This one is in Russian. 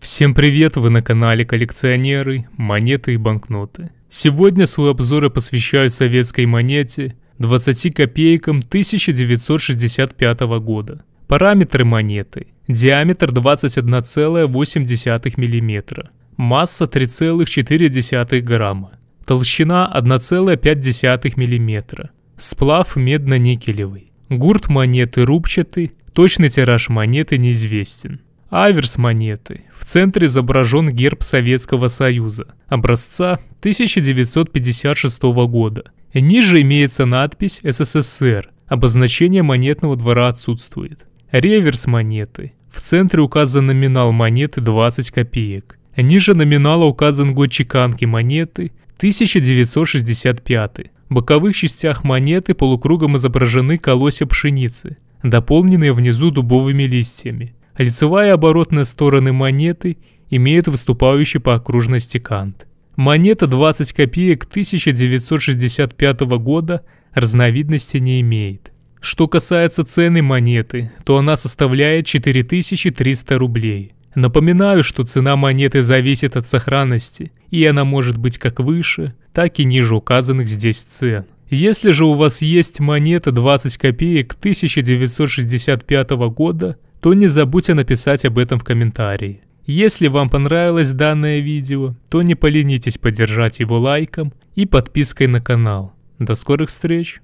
Всем привет, вы на канале Коллекционеры, Монеты и Банкноты. Сегодня свой обзор я посвящаю советской монете 20 копейкам 1965 года. Параметры монеты. Диаметр 21,8 мм. Масса 3,4 грамма. Толщина 1,5 мм. Сплав медно-никелевый. Гурт монеты рубчатый, точный тираж монеты неизвестен. Аверс монеты. В центре изображен герб Советского Союза, образца 1956 года. Ниже имеется надпись «СССР», обозначение монетного двора отсутствует. Реверс монеты. В центре указан номинал монеты 20 копеек. Ниже номинала указан год чеканки монеты 1965. В боковых частях монеты полукругом изображены колосья пшеницы, дополненные внизу дубовыми листьями. Лицевая и оборотная стороны монеты имеют выступающий по окружности кант. Монета 20 копеек 1965 года разновидности не имеет. Что касается цены монеты, то она составляет 4300 рублей. Напоминаю, что цена монеты зависит от сохранности, и она может быть как выше, так и ниже указанных здесь цен. Если же у вас есть монета 20 копеек 1965 года, то не забудьте написать об этом в комментарии. Если вам понравилось данное видео, то не поленитесь поддержать его лайком и подпиской на канал. До скорых встреч!